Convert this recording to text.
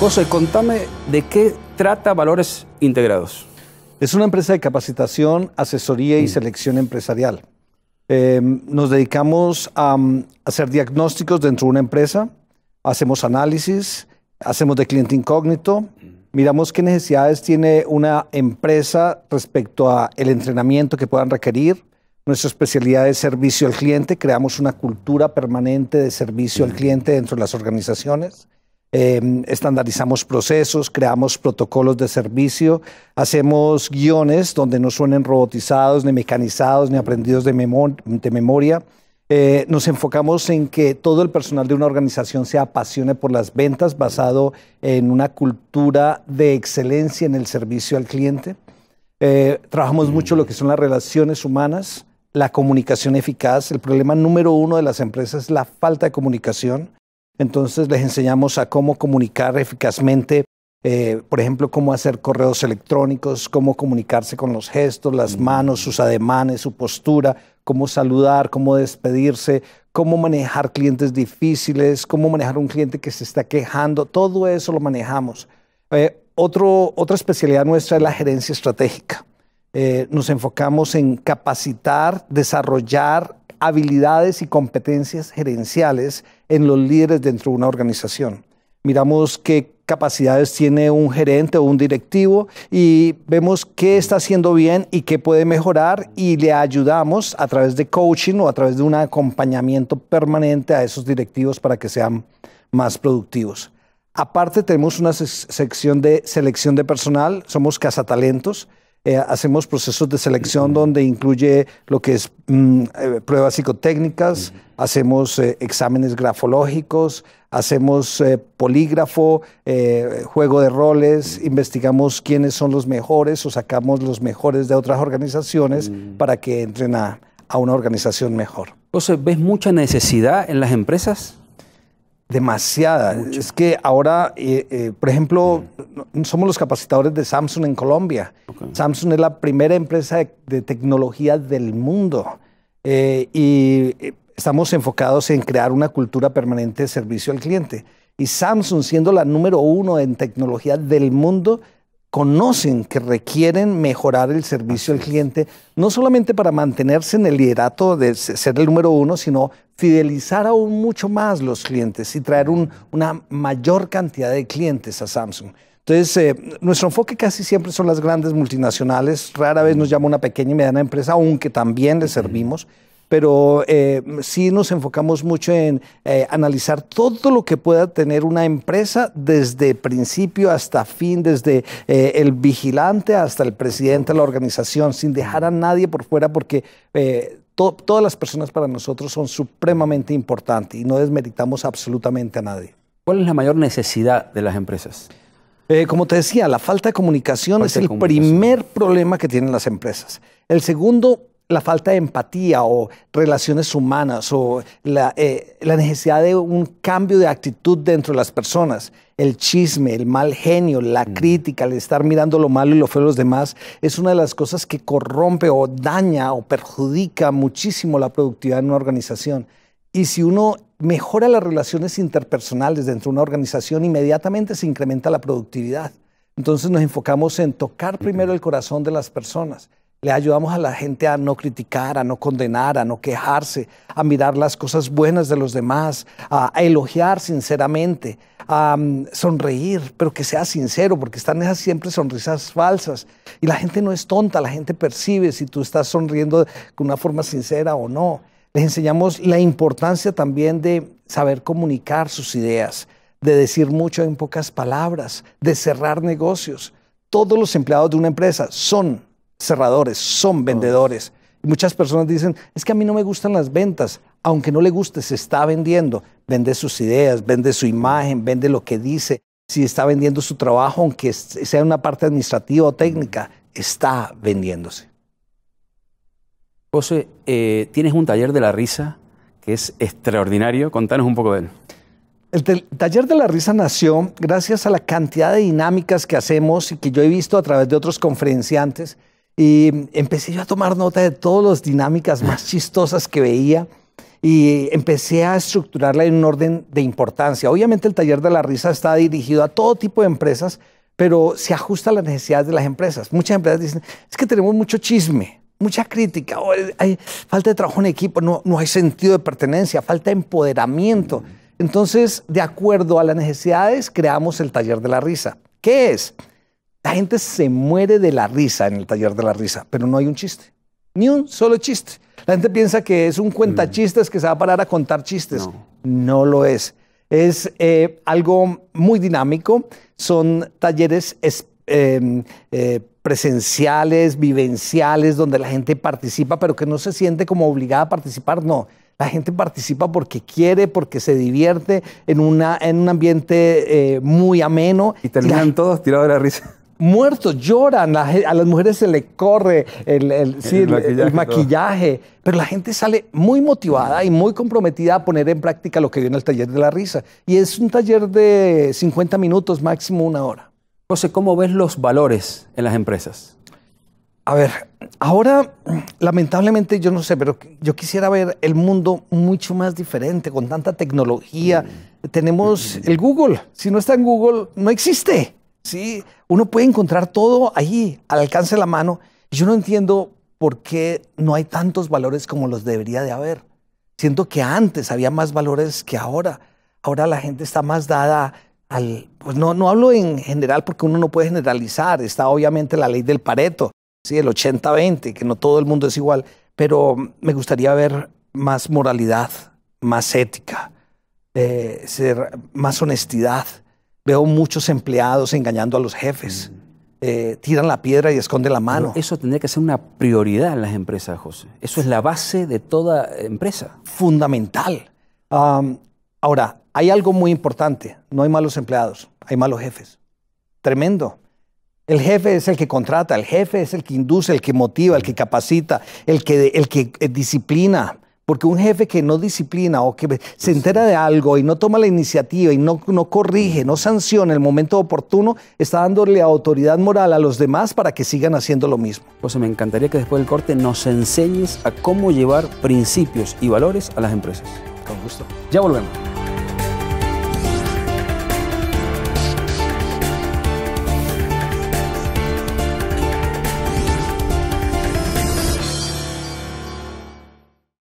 José, contame de qué trata Valores Integrados. Es una empresa de capacitación, asesoría y mm. selección empresarial. Em, nos dedicamos mm, a, hacer diagnósticos dentro de una empresa, hacemos análisis, hacemos de cliente incógnito, miramos qué necesidades tiene una empresa respecto al entrenamiento que puedan requerir. Nuestra especialidad es servicio al cliente, creamos una cultura permanente de servicio al mm. cliente dentro de las organizaciones. Em, estandarizamos procesos, creamos protocolos de servicio, hacemos guiones donde no suenen robotizados, ni mecanizados, ni aprendidos de, memoria. Eh, nos enfocamos en que todo el personal de una organización se apasione por las ventas basado en una cultura de excelencia en el servicio al cliente. Eh, trabajamos mm. mucho lo que son las relaciones humanas, la comunicación eficaz. El problema número uno de las empresas es la falta de comunicación. Entonces les enseñamos a cómo comunicar eficazmente, eh, por ejemplo, cómo hacer correos electrónicos, cómo comunicarse con los gestos, las mm. manos, sus ademanes, su postura, cómo saludar, cómo despedirse, cómo manejar clientes difíciles, cómo manejar un cliente que se está quejando, todo eso lo manejamos. Eh, otra especialidad nuestra es la gerencia estratégica. Eh, nos enfocamos en capacitar, desarrollar habilidades y competencias gerenciales en los líderes dentro de una organización. Miramos qué capacidades tiene un gerente o un directivo y vemos qué está haciendo bien y qué puede mejorar y le ayudamos a través de coaching o a través de un acompañamiento permanente a esos directivos para que sean más productivos. Aparte tenemos una sección de selección de personal, somos cazatalentos eh, hacemos procesos de selección donde incluye lo que es mm, eh, pruebas psicotécnicas, hacemos eh, exámenes grafológicos, hacemos polígrafo, juego de roles, investigamos quiénes son los mejores o sacamos los mejores de otras organizaciones para que entren a, una organización mejor. ¿ves mucha necesidad en las empresas? Demasiada. Es que ahora, eh, eh, por ejemplo, somos los capacitadores de Samsung en Colombia. Samsung es la primera empresa de, tecnología del mundo. Eh, y estamos enfocados en crear una cultura permanente de servicio al cliente. Y Samsung, siendo la número uno en tecnología del mundo, conocen que requieren mejorar el servicio al cliente, no solamente para mantenerse en el liderato de ser el número uno, sino fidelizar aún mucho más los clientes y traer una mayor cantidad de clientes a Samsung. Entonces, eh, nuestro enfoque casi siempre son las grandes multinacionales, rara vez nos llama una pequeña y mediana empresa, aunque también les servimos pero eh, sí nos enfocamos mucho en eh, analizar todo lo que pueda tener una empresa desde principio hasta fin, desde eh, el vigilante hasta el presidente de la organización, sin dejar a nadie por fuera porque todas las personas para nosotros son supremamente importantes y no desmeritamos absolutamente a nadie. ¿Cuál es la mayor necesidad de las empresas? como te decía, la falta de comunicación es el primer problema que tienen las empresas. El segundo la falta de empatía o relaciones humanas o eh, la, necesidad de un cambio de actitud dentro de las personas, el chisme, el mal genio, la mm. crítica, el estar mirando lo malo y lo feo de los demás, es una de las cosas que corrompe o daña o perjudica muchísimo la productividad en una organización. Y si uno mejora las relaciones interpersonales dentro de una organización, inmediatamente se incrementa la productividad. Entonces nos enfocamos en tocar primero el corazón de las personas le ayudamos a la gente a no criticar, a no condenar, a no quejarse, a mirar las cosas buenas de los demás, a, elogiar sinceramente, a mm, sonreír, pero que sea sincero, porque están esas siempre sonrisas falsas. Y la gente no es tonta, la gente percibe si tú estás sonriendo con una forma sincera o no. Les enseñamos la importancia también de saber comunicar sus ideas, de decir mucho en pocas palabras, de cerrar negocios. Todos los empleados de una empresa son cerradores, son vendedores. Y muchas personas dicen, es que a mí no me gustan las ventas, aunque no le guste, se está vendiendo, vende sus ideas, vende su imagen, vende lo que dice, si está vendiendo su trabajo, aunque sea una parte administrativa o técnica, está vendiéndose. José, eh, tienes un taller de la risa que es extraordinario, contanos un poco de él. El taller de la risa nació gracias a la cantidad de dinámicas que hacemos y que yo he visto a través de otros conferenciantes y empecé yo a tomar nota de todas las dinámicas más chistosas que veía y empecé a estructurarla en un orden de importancia. Obviamente el taller de la risa está dirigido a todo tipo de empresas, pero se ajusta a las necesidades de las empresas. Muchas empresas dicen, es que tenemos mucho chisme, mucha crítica, hay falta de trabajo en equipo, no, no hay sentido de pertenencia, falta de empoderamiento. Entonces, de acuerdo a las necesidades, creamos el taller de la risa. ¿Qué es? La gente se muere de la risa en el taller de la risa, pero no hay un chiste. Ni un solo chiste. La gente piensa que es un cuentachistes mm. que se va a parar a contar chistes. No, lo es. Es eh, algo muy dinámico. Son talleres em, eh, presenciales, vivenciales, donde la gente participa, pero que no se siente como obligada a participar. No, la gente participa porque quiere, porque se divierte en, una, en un ambiente eh, muy ameno. Y terminan todos tirados de la risa muertos, lloran, a, las mujeres se le corre el, maquillaje, pero la gente sale muy motivada y muy comprometida a poner en práctica lo que vio en el taller de la risa. Y es un taller de 50 minutos, máximo una hora. José, ¿cómo ves los valores en las empresas? A ver, ahora lamentablemente yo no sé, pero yo quisiera ver el mundo mucho más diferente, con tanta tecnología. Mm. Tenemos el Google, si no está en Google, no existe. ¿sí? Uno puede encontrar todo ahí, al alcance de la mano. Yo no entiendo por qué no hay tantos valores como los debería de haber. Siento que antes había más valores que ahora. Ahora la gente está más dada al... Pues no, no hablo en general porque uno no puede generalizar. Está obviamente la ley del Pareto, ¿sí? el 80-20, que no todo el mundo es igual. Pero me gustaría ver más moralidad, más ética, eh, ser, más honestidad. Veo muchos empleados engañando a los jefes. Mm. Eh, tiran la piedra y esconden la mano. eso tendría que ser una prioridad en las empresas, José. Eso es la base de toda empresa. Fundamental. ahora, hay algo muy importante. No hay malos empleados, hay malos jefes. Tremendo. El jefe es el que contrata, el jefe es el que induce, el que motiva, el que capacita, el que, el que eh, disciplina, porque un jefe que no disciplina o que se entera de algo y no toma la iniciativa y no, corrige, no sanciona el momento oportuno, está dándole autoridad moral a los demás para que sigan haciendo lo mismo. Pues me encantaría que después del corte nos enseñes a cómo llevar principios y valores a las empresas. Con gusto. Ya volvemos.